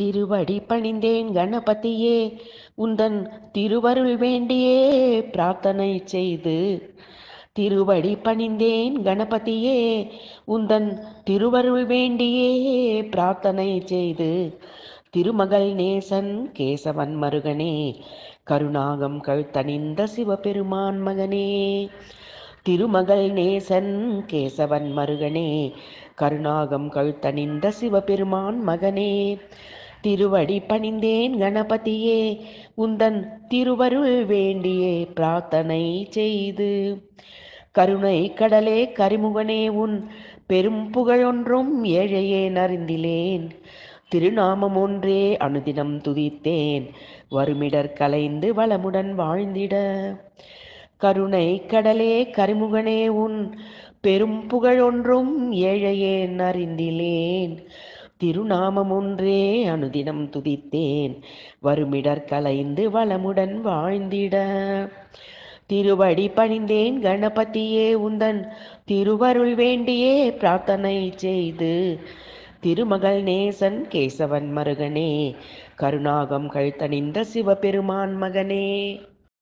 திருவடி பணிந்தேன் கணபதியே உந்தன் திருவருள் வேண்டியே பிரார்த்தனை செய்து திருவடி பணிந்தேன் கணபதியே உந்தன் திருவருள் வேண்டியே பிரார்த்தனை செய்து திருமகள் நேசன் கேசவன் மருகனே கருணாகம் கழுத்தணிந்த சிவபெருமான் மகனே திருமகள் நேசன் கேசவன் மருகனே கருணாகம் கழுத்தணிந்த சிவபெருமான் மகனே திருவடி பணிந்தேன் கணபதியே உந்தன் திருவருள் வேண்டியே பிரார்த்தனை செய்து கருணை கடலே கரிமுகனே உன் பெரும் புகழொன்றும் ஏழையே நறிந்திலேன் திருநாமம் ஒன்றே அனுதினம் துதித்தேன் வருமிடர் கலைந்து வளமுடன் வாழ்ந்திட கருணை கடலே கருமுகனே உன் பெரும் புகழொன்றும் ஏழையே நறிந்திலேன் திருநாமமொன்றே அனுதினம் துதித்தேன் வருமிடர் கலைந்து வளமுடன் வாழ்ந்திட திருவடி பணிந்தேன் கணபதியே உந்தன் திருவருள் வேண்டியே பிரார்த்தனை செய்து திருமகள் நேசன் கேசவன் மருகனே கருணாகம் கழுத்தணிந்த சிவபெருமான் மகனே